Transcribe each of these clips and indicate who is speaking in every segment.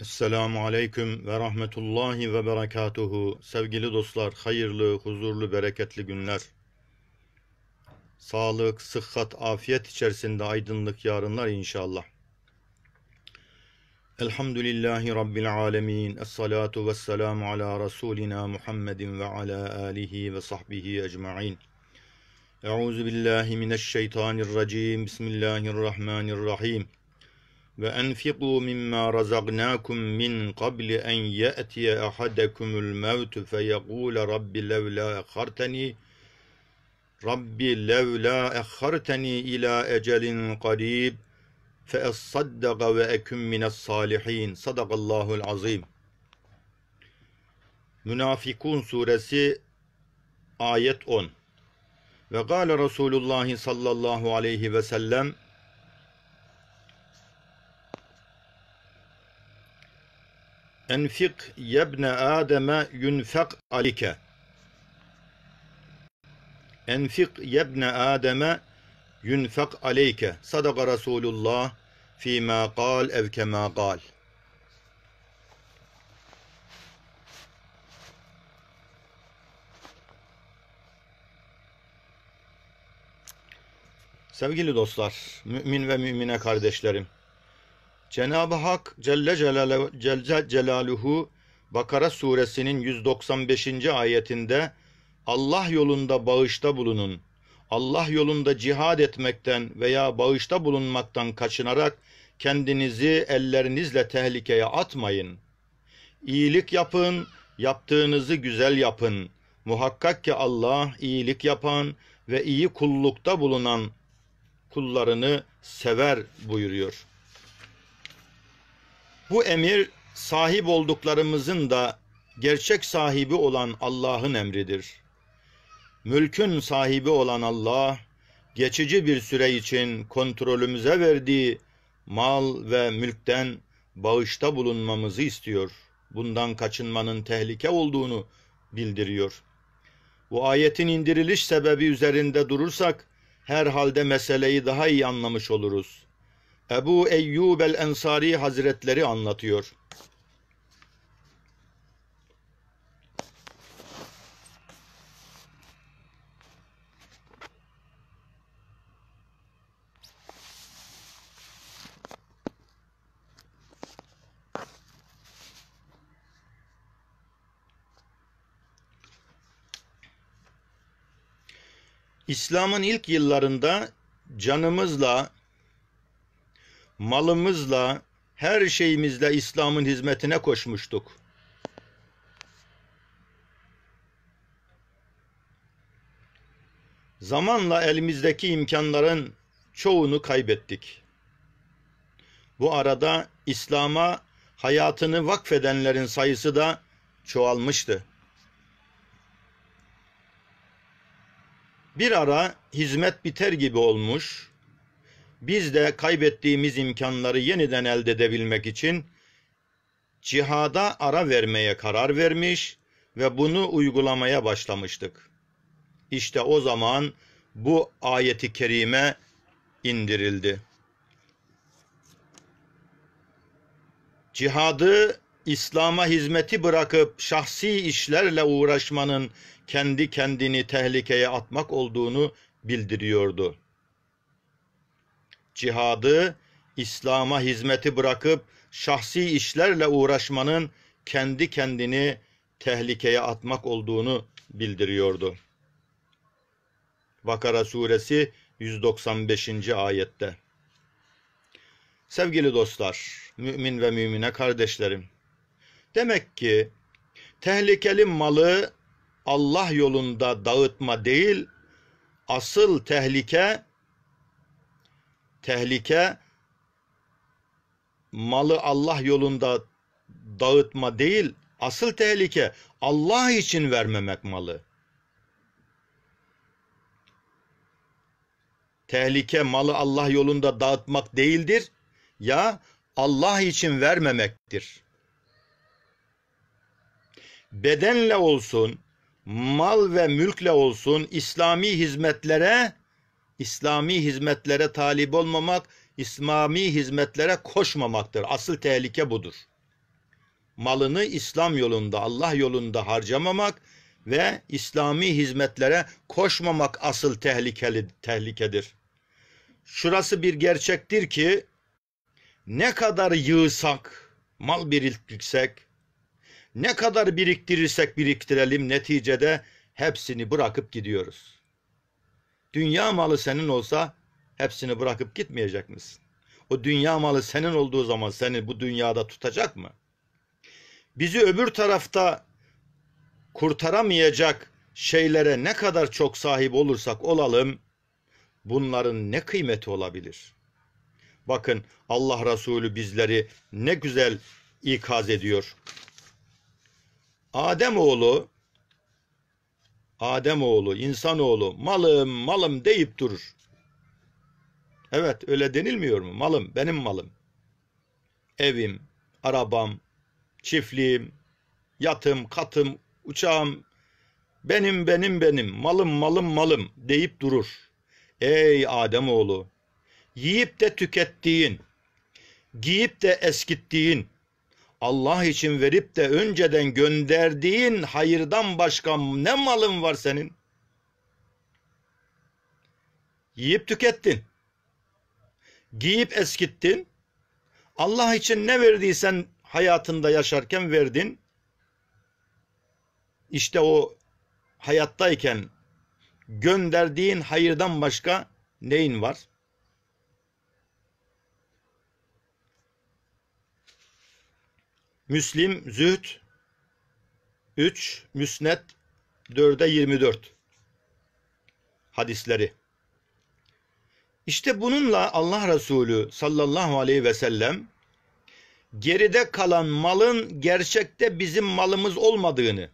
Speaker 1: Esselamu Aleyküm ve Rahmetullahi ve Berekatuhu. Sevgili dostlar, hayırlı, huzurlu, bereketli günler. Sağlık, sıhhat, afiyet içerisinde aydınlık yarınlar inşallah. Elhamdülillahi Rabbil Alemin. Esselatu vesselamu ala Resulina Muhammedin ve ala alihi ve sahbihi ecma'in. Euzu billahi mineşşeytanirracim. Bismillahirrahmanirrahim. وأنفقوا مما رزقناكم من قبل أن يأتي أحدكم الموت فيقول رب لولا أخرتني رب لولا أخرتني إلى أجل قريب فأصدق وأكن من الصالحين صدق الله العظيم Münafikun suresi ayet 10 Ve gâle Resulullah sallallahu aleyhi ve sellem Enfik yebne Adem'e yunfak alike. Enfik yebne Adem'e yunfak aleyke. Sadaka Resulullah fîmâ kal ev kemâ kal. Sevgili dostlar, mümin ve mümine kardeşlerim, Cenab-ı Hak Celle, Celale, Celaluhu Bakara suresinin 195. ayetinde Allah yolunda bağışta bulunun. Allah yolunda cihad etmekten veya bağışta bulunmaktan kaçınarak kendinizi ellerinizle tehlikeye atmayın. İyilik yapın, yaptığınızı güzel yapın. Muhakkak ki Allah iyilik yapan ve iyi kullukta bulunan kullarını sever buyuruyor. Bu emir sahip olduklarımızın da gerçek sahibi olan Allah'ın emridir. Mülkün sahibi olan Allah, geçici bir süre için kontrolümüze verdiği mal ve mülkten bağışta bulunmamızı istiyor. Bundan kaçınmanın tehlike olduğunu bildiriyor. Bu ayetin indiriliş sebebi üzerinde durursak, herhalde meseleyi daha iyi anlamış oluruz. Ebu Eyyub el Ensari Hazretleri anlatıyor. İslam'ın ilk yıllarında canımızla, malımızla, her şeyimizle İslam'ın hizmetine koşmuştuk. Zamanla elimizdeki imkanların çoğunu kaybettik. Bu arada İslam'a hayatını vakfedenlerin sayısı da çoğalmıştı. Bir ara hizmet biter gibi olmuş, biz de kaybettiğimiz imkanları yeniden elde edebilmek için cihada ara vermeye karar vermiş ve bunu uygulamaya başlamıştık. İşte o zaman bu ayeti kerime indirildi. Cihadı İslam'a hizmeti bırakıp şahsi işlerle uğraşmanın kendi kendini tehlikeye atmak olduğunu bildiriyordu cihadı, İslam'a hizmeti bırakıp şahsi işlerle uğraşmanın kendi kendini tehlikeye atmak olduğunu bildiriyordu. Vakara suresi 195. ayette. Sevgili dostlar, mümin ve mümine kardeşlerim. Demek ki tehlikeli malı Allah yolunda dağıtma değil, asıl tehlike tehlike malı Allah yolunda dağıtma değil, asıl tehlike Allah için vermemek malı. Tehlike malı Allah yolunda dağıtmak değildir ya Allah için vermemektir. Bedenle olsun, mal ve mülkle olsun İslami hizmetlere İslami hizmetlere talip olmamak, İslami hizmetlere koşmamaktır. Asıl tehlike budur. Malını İslam yolunda, Allah yolunda harcamamak ve İslami hizmetlere koşmamak asıl tehlikeli tehlikedir. Şurası bir gerçektir ki ne kadar yığsak, mal biriktirsek, ne kadar biriktirirsek biriktirelim neticede hepsini bırakıp gidiyoruz. Dünya malı senin olsa hepsini bırakıp gitmeyecek misin? O dünya malı senin olduğu zaman seni bu dünyada tutacak mı? Bizi öbür tarafta kurtaramayacak şeylere ne kadar çok sahip olursak olalım bunların ne kıymeti olabilir? Bakın Allah Resulü bizleri ne güzel ikaz ediyor. Adem oğlu Adem Ademoğlu, insanoğlu malım malım deyip durur. Evet öyle denilmiyor mu? Malım, benim malım. Evim, arabam, çiftliğim, yatım, katım, uçağım, benim benim benim, malım malım malım deyip durur. Ey Adem oğlu, yiyip de tükettiğin, giyip de eskittiğin, Allah için verip de önceden gönderdiğin hayırdan başka ne malın var senin? Yiyip tükettin. Giyip eskittin. Allah için ne verdiysen hayatında yaşarken verdin. İşte o hayattayken gönderdiğin hayırdan başka neyin var? Müslim, Zühd 3, Müsnet 4'e 24 hadisleri. İşte bununla Allah Resulü sallallahu aleyhi ve sellem geride kalan malın gerçekte bizim malımız olmadığını,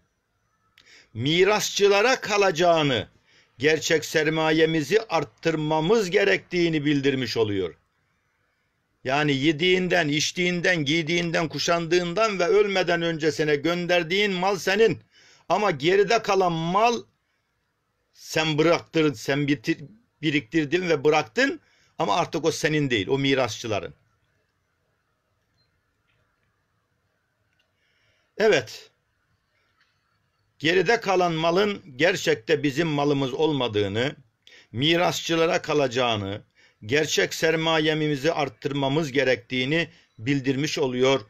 Speaker 1: mirasçılara kalacağını, gerçek sermayemizi arttırmamız gerektiğini bildirmiş oluyor. Yani yediğinden, içtiğinden, giydiğinden, kuşandığından ve ölmeden önce öncesine gönderdiğin mal senin. Ama geride kalan mal sen bıraktırdın, sen biriktirdin ve bıraktın ama artık o senin değil, o mirasçıların. Evet. Geride kalan malın gerçekte bizim malımız olmadığını, mirasçılara kalacağını, gerçek sermayemizi arttırmamız gerektiğini bildirmiş oluyor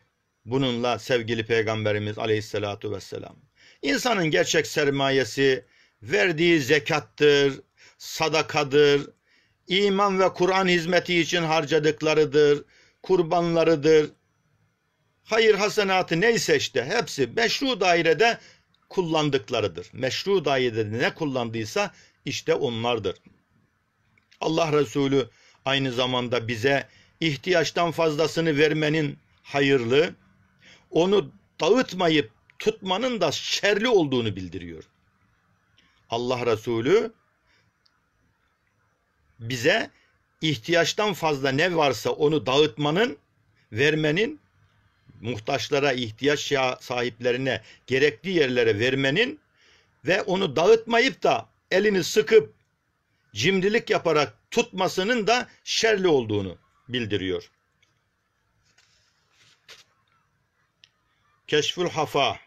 Speaker 1: bununla sevgili Peygamberimiz aleyhissalatu vesselam. İnsanın gerçek sermayesi verdiği zekattır, sadakadır, iman ve Kur'an hizmeti için harcadıklarıdır, kurbanlarıdır. Hayır hasenatı neyse işte hepsi meşru dairede kullandıklarıdır. Meşru dairede ne kullandıysa işte onlardır. Allah Resulü aynı zamanda bize ihtiyaçtan fazlasını vermenin hayırlı, onu dağıtmayıp tutmanın da şerli olduğunu bildiriyor. Allah Resulü bize ihtiyaçtan fazla ne varsa onu dağıtmanın, vermenin, muhtaçlara, ihtiyaç sahiplerine, gerekli yerlere vermenin ve onu dağıtmayıp da elini sıkıp cimrilik yaparak tutmasının da şerli olduğunu bildiriyor. Keşfül Hafa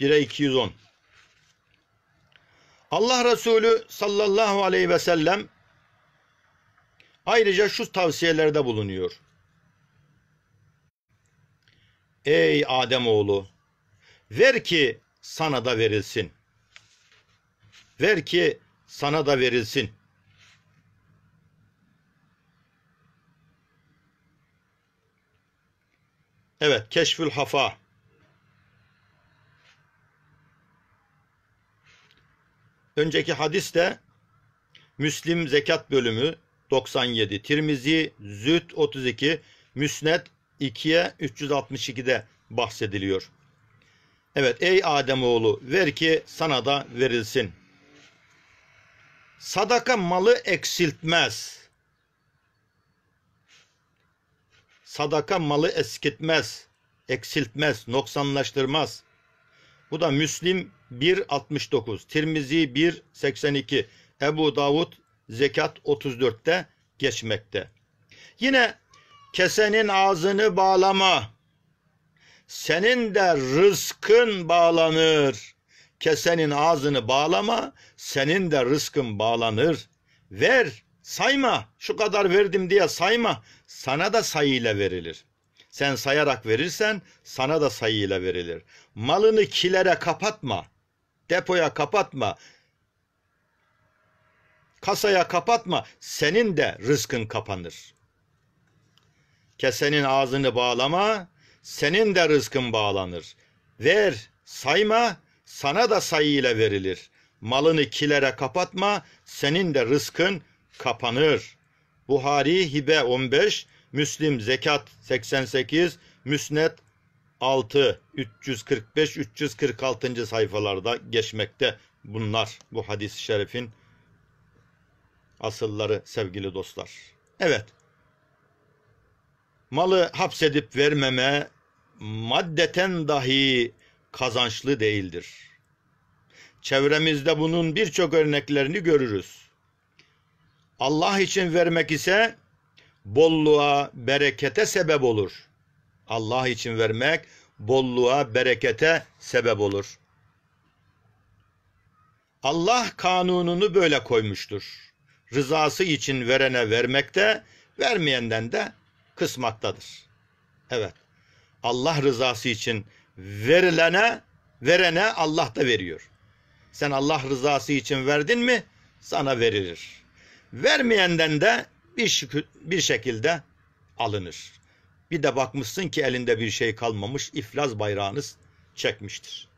Speaker 1: 1'e 210 Allah Resulü sallallahu aleyhi ve sellem ayrıca şu tavsiyelerde bulunuyor. Ey Adem oğlu, ver ki sana da verilsin. Ver ki sana da verilsin. Evet, keşfül hafa. Önceki hadis de Müslim zekat bölümü 97, Tirmizi Züht 32, Müsned 2'ye 362'de bahsediliyor. Evet ey Ademoğlu ver ki sana da verilsin. Sadaka malı eksiltmez. Sadaka malı eskitmez, eksiltmez, noksanlaştırmaz. Bu da Müslim 1.69, Tirmizi 1.82, Ebu Davud Zekat 34'te geçmekte. Yine kesenin ağzını bağlama, senin de rızkın bağlanır kesenin ağzını bağlama, senin de rızkın bağlanır. Ver, sayma, şu kadar verdim diye sayma, sana da sayıyla verilir. Sen sayarak verirsen sana da sayıyla verilir. Malını kilere kapatma, depoya kapatma, kasaya kapatma, senin de rızkın kapanır. Kesenin ağzını bağlama, senin de rızkın bağlanır. Ver, sayma, sana da sayı ile verilir. Malını kilere kapatma, senin de rızkın kapanır. Buhari Hibe 15, Müslim Zekat 88, Müsned 6, 345, 346. sayfalarda geçmekte bunlar bu hadis-i şerifin asılları sevgili dostlar. Evet, malı hapsedip vermeme, maddeten dahi kazançlı değildir. Çevremizde bunun birçok örneklerini görürüz. Allah için vermek ise bolluğa, berekete sebep olur. Allah için vermek bolluğa, berekete sebep olur. Allah kanununu böyle koymuştur. Rızası için verene vermekte, vermeyenden de kısmaktadır. Evet. Allah rızası için verilene, verene Allah da veriyor. Sen Allah rızası için verdin mi sana verilir. Vermeyenden de bir, şükür, bir şekilde alınır. Bir de bakmışsın ki elinde bir şey kalmamış, iflas bayrağınız çekmiştir.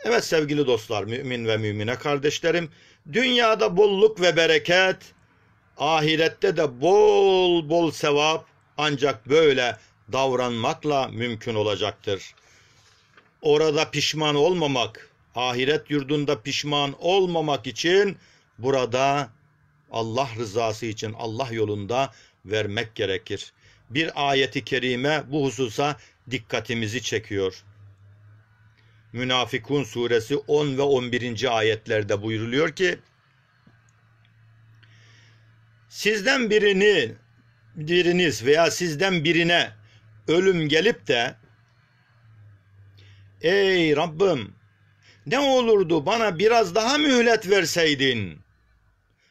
Speaker 1: Evet sevgili dostlar, mümin ve mümine kardeşlerim, dünyada bolluk ve bereket, ahirette de bol bol sevap ancak böyle davranmakla mümkün olacaktır orada pişman olmamak, ahiret yurdunda pişman olmamak için burada Allah rızası için Allah yolunda vermek gerekir. Bir ayeti kerime bu hususa dikkatimizi çekiyor. Münafikun suresi 10 ve 11. ayetlerde buyuruluyor ki Sizden birini biriniz veya sizden birine ölüm gelip de Ey Rabbim! Ne olurdu bana biraz daha mühlet verseydin.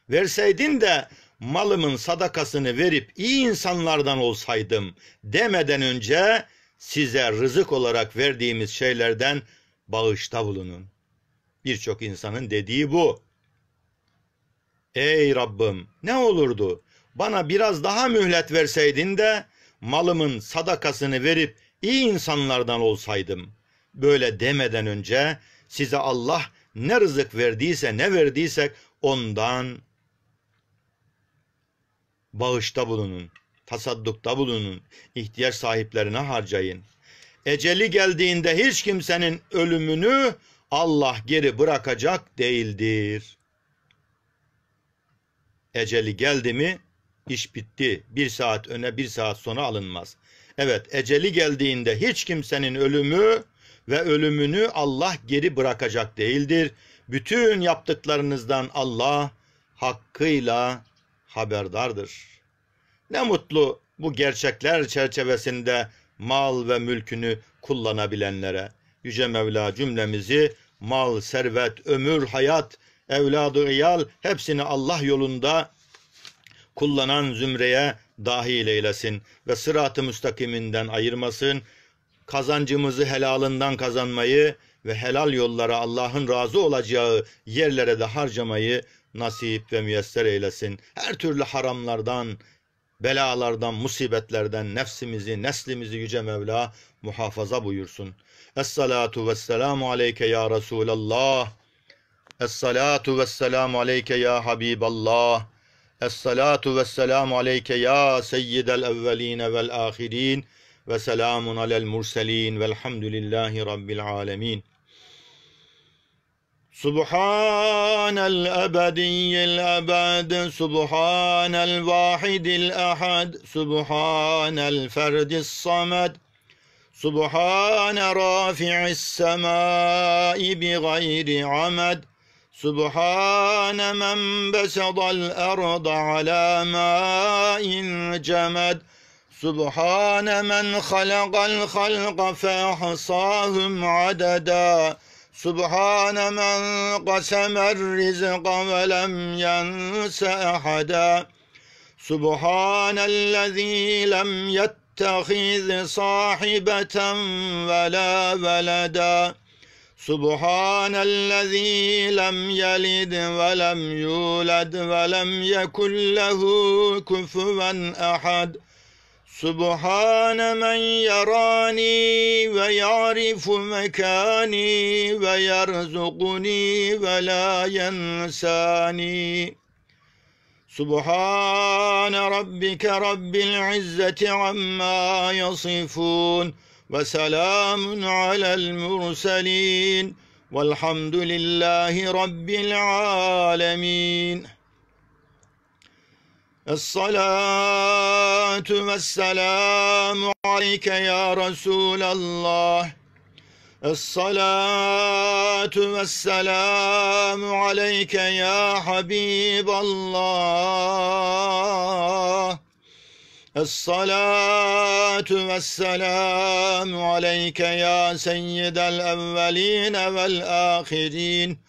Speaker 1: Verseydin de malımın sadakasını verip iyi insanlardan olsaydım demeden önce size rızık olarak verdiğimiz şeylerden bağışta bulunun. Birçok insanın dediği bu. Ey Rabbim ne olurdu bana biraz daha mühlet verseydin de malımın sadakasını verip iyi insanlardan olsaydım böyle demeden önce size Allah ne rızık verdiyse ne verdiysek ondan bağışta bulunun, tasaddukta bulunun, ihtiyaç sahiplerine harcayın. Eceli geldiğinde hiç kimsenin ölümünü Allah geri bırakacak değildir. Eceli geldi mi iş bitti. Bir saat öne bir saat sona alınmaz. Evet eceli geldiğinde hiç kimsenin ölümü ve ölümünü Allah geri bırakacak değildir. Bütün yaptıklarınızdan Allah hakkıyla haberdardır. Ne mutlu bu gerçekler çerçevesinde mal ve mülkünü kullanabilenlere. Yüce Mevla cümlemizi mal, servet, ömür, hayat, evladı, iyal hepsini Allah yolunda kullanan zümreye dahil eylesin ve sırat-ı müstakiminden ayırmasın kazancımızı helalından kazanmayı ve helal yollara Allah'ın razı olacağı yerlere de harcamayı nasip ve müyesser eylesin. Her türlü haramlardan, belalardan, musibetlerden nefsimizi, neslimizi Yüce Mevla muhafaza buyursun. Es-salatu vesselamu aleyke ya Resulallah. Es-salatu vesselamu aleyke ya Habiballah. Es-salatu vesselamu aleyke ya Seyyidel evveline vel ahirin. وسلام على المرسلين والحمد لله رب العالمين سبحان الأبدي الأبد سبحان الواحد الأحد سبحان الفرد الصمد سبحان رافع السماء بغير عمد سبحان من بسط الأرض على ماء جمد سبحان من خلق الخلق فأحصاهم عددا سبحان من قسم الرزق ولم ينس أحدا سبحان الذي لم يتخذ صاحبة ولا ولدا سبحان الذي لم يلد ولم يولد ولم يكن له كفوا أحد سبحان من يراني ويعرف مكاني ويرزقني ولا ينساني سبحان ربك رب العزة عما يصفون وسلام على المرسلين والحمد لله رب العالمين الصلاة والسلام عليك يا رسول الله الصلاة والسلام عليك يا حبيب الله الصلاة والسلام عليك يا سيد الأولين والآخرين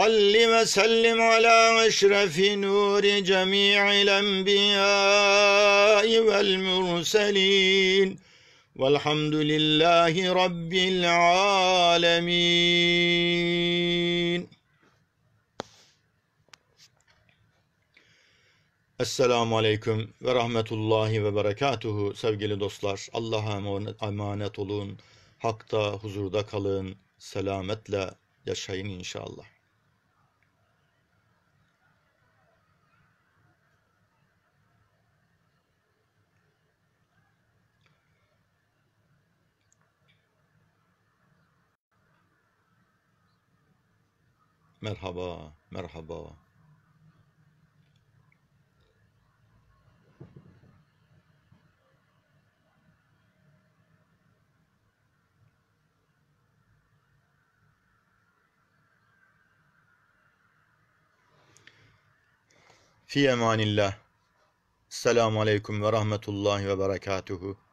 Speaker 1: صل وسلم على أشرف نور جميع الأنبياء والمرسلين والحمد لله رب العالمين Esselamu Aleyküm ve Rahmetullahi ve Berekatuhu sevgili dostlar. Allah'a emanet olun. Hakta, huzurda kalın. Selametle yaşayın inşallah. Merhaba, merhaba. Fi emanillah. Selamun aleyküm ve rahmetullahi ve berekatuhu.